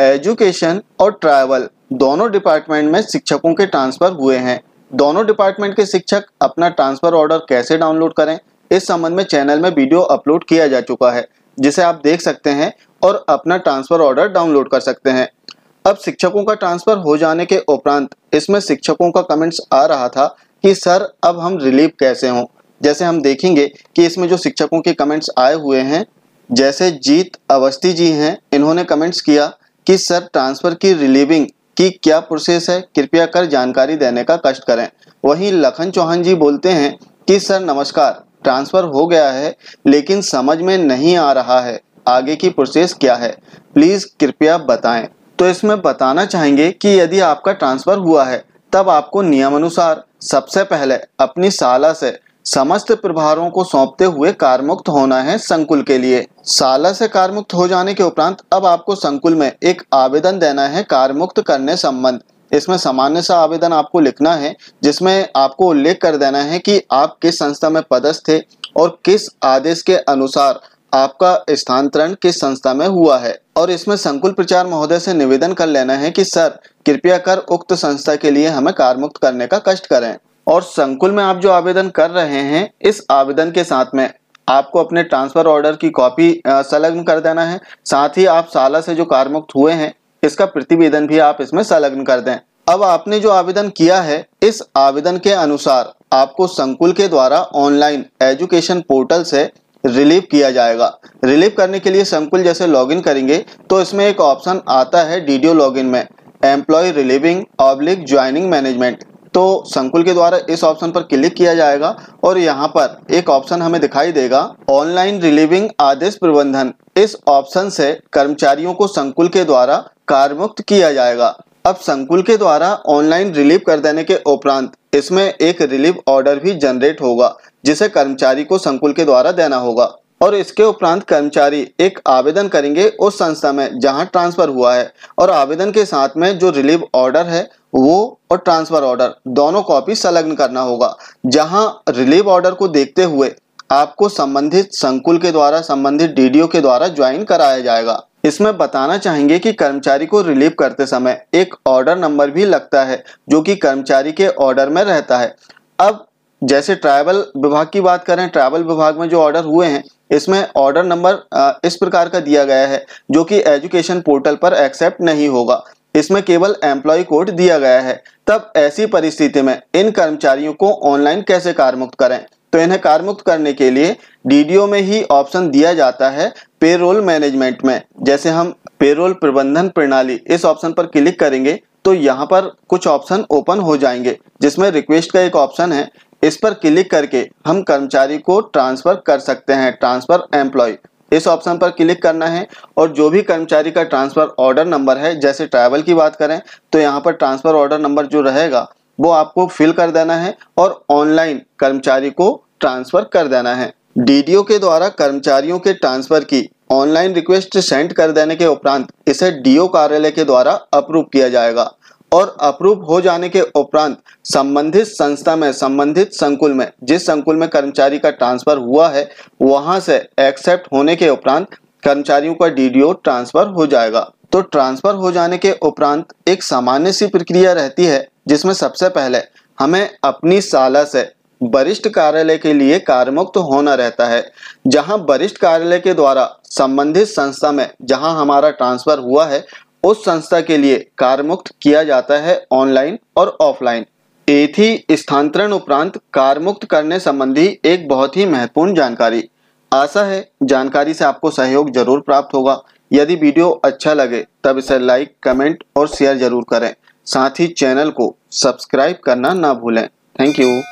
education और travel दोनों department में शिक्षकों के ट्रांसफ़र हुए हैं दोनों डिपार्टमेंट के शिक्षक अपना ट्रांसफ़र ऑर्डर कैसे डाउनलोड करें इस संबंध में चैनल में वीडियो अपलोड किया जा चुका है जिसे आप देख सकते हैं और अपना ट्रांसफ़र ऑर्डर डाउनलोड कर सकते हैं अब शिक्षकों का ट्रांसफ़र हो जाने के उपरांत इसमें शिक्षकों का कमेंट्स आ रहा था कि सर अब हम रिलीव कैसे हों जैसे हम देखेंगे कि इसमें जो शिक्षकों के कमेंट्स आए हुए हैं जैसे जीत अवस्थी जी हैं इन्होंने कमेंट्स किया कि सर ट्रांसफर की रिलीविंग की क्या प्रोसेस है कृपया कर जानकारी देने का कष्ट करें वहीं लखन चौहान जी बोलते हैं कि सर नमस्कार ट्रांसफ़र हो गया है लेकिन समझ में नहीं आ रहा है आगे की प्रोसेस क्या है प्लीज़ कृपया बताएं तो इसमें बताना चाहेंगे कि यदि आपका ट्रांसफ़र हुआ है तब आपको नियमानुसार सबसे पहले अपनी साला से समस्त प्रभारों को सौंपते हुए कारमुक्त होना है संकुल के लिए साला से कारमुक्त हो जाने के उपरांत अब आपको संकुल में एक आवेदन देना है कारमुक्त करने संबंध इसमें सामान्य सा आवेदन आपको लिखना है जिसमें आपको उल्लेख कर देना है कि आप किस संस्था में पदस्थ थे और किस आदेश के अनुसार आपका स्थानांतरण किस संस्था में हुआ है और इसमें संकुल प्रचार महोदय से निवेदन कर लेना है कि सर कृपया कर उक्त संस्था के लिए हमें कारमुक्त करने का कष्ट करें और संकुल में आप जो आवेदन कर रहे हैं इस आवेदन के साथ में आपको अपने ट्रांसफर ऑर्डर की कॉपी संलग्न कर देना है साथ ही आप साला से जो कारमुक्त हुए हैं इसका प्रतिवेदन भी आप इसमें संलग्न कर दें अब आपने जो आवेदन किया है इस आवेदन के अनुसार आपको संकुल के द्वारा ऑनलाइन एजुकेशन पोर्टल से रिलीव किया जाएगा रिलीव करने के लिए संकुल जैसे लॉगिन करेंगे तो इसमें एक ऑप्शन आता है डीडीओ लॉगिन में employee relieving oblique joining management तो संकुल के द्वारा इस ऑप्शन पर क्लिक किया जाएगा और यहाँ पर एक ऑप्शन हमें दिखाई देगा ऑनलाइन रिलीविंग आदेश प्रबंधन इस ऑप्शन से कर्मचारियों को संकुल के द्वारा कार्यमुक्त किया जाएगा अब संकुल के द्वारा ऑनलाइन रिलीव कर देने के उपरांत इसमें एक रिलीव ऑर्डर भी जनरेट होगा जिसे कर्मचारी को संकुल के द्वारा देना होगा और इसके उपरांत कर्मचारी एक आवेदन करेंगे उस संस्था में जहां ट्रांसफर हुआ है और आवेदन के साथ में जो रिलीव ऑर्डर है वो और ट्रांसफर ऑर्डर दोनों कॉपी संलग्न करना होगा जहां रिलीव ऑर्डर को देखते हुए आपको संबंधित संकुल के द्वारा संबंधित डीडीओ के द्वारा ज्वाइन कराया जाएगा इसमें बताना चाहेंगे कि कर्मचारी को रिलीव करते समय एक ऑर्डर नंबर भी लगता है जो कि कर्मचारी के ऑर्डर में रहता है अब जैसे ट्राइबल विभाग की बात करें ट्राइबल विभाग में जो ऑर्डर हुए हैं इसमें ऑर्डर नंबर इस प्रकार का दिया गया है जो कि एजुकेशन पोर्टल पर एक्सेप्ट नहीं होगा इसमें केवल एम्प्लॉय कोड दिया गया है तब ऐसी परिस्थिति में इन कर्मचारियों को ऑनलाइन कैसे कारमुक्त करें तो इन्हें कारमुक्त करने के लिए डीडीओ में ही ऑप्शन दिया जाता है पेरोल मैनेजमेंट में जैसे हम पेरोल प्रबंधन प्रणाली इस ऑप्शन पर क्लिक करेंगे तो यहाँ पर कुछ ऑप्शन ओपन हो जाएंगे जिसमें रिक्वेस्ट का एक ऑप्शन है इस पर क्लिक करके हम कर्मचारी को ट्रांसफ़र कर सकते हैं ट्रांसफ़र एम्प्लॉय इस ऑप्शन पर क्लिक करना है और जो भी कर्मचारी का ट्रांसफ़र ऑर्डर नंबर है जैसे ट्रैवल की बात करें तो यहाँ पर ट्रांसफ़र ऑर्डर नंबर जो रहेगा वो आपको फिल कर देना है और ऑनलाइन कर्मचारी को ट्रांसफ़र कर देना है डीडीओ के द्वारा कर्मचारियों के ट्रांसफ़र की ऑनलाइन रिक्वेस्ट सेंड कर देने के उपरांत इसे डीओ कार्यालय के द्वारा अप्रूव किया जाएगा और अप्रूव हो जाने के उपरांत संबंधित संस्था में संबंधित संकुल में जिस संकुल में कर्मचारी का ट्रांसफर हुआ है वहां से एक्सेप्ट होने के उपरांत कर्मचारियों का डीडीओ ट्रांसफर हो जाएगा तो ट्रांसफर हो जाने के उपरांत एक सामान्य सी प्रक्रिया रहती है जिसमें सबसे पहले हमें अपनी साला से वरिष्ठ कार्यालय के लिए कार्यमुक्त तो होना रहता है जहां वरिष्ठ कार्यालय के द्वारा संबंधित संस्था में जहां हमारा ट्रांसफर हुआ है उस संस्था के लिए मुक्त किया जाता है ऑनलाइन और ऑफलाइन एथी स्थानांतरण उपरांत कारमुक्त करने संबंधी एक बहुत ही महत्वपूर्ण जानकारी आशा है जानकारी से आपको सहयोग जरूर प्राप्त होगा यदि वीडियो अच्छा लगे तब इसे लाइक कमेंट और शेयर जरूर करें साथ ही चैनल को सब्सक्राइब करना ना भूलें थैंक यू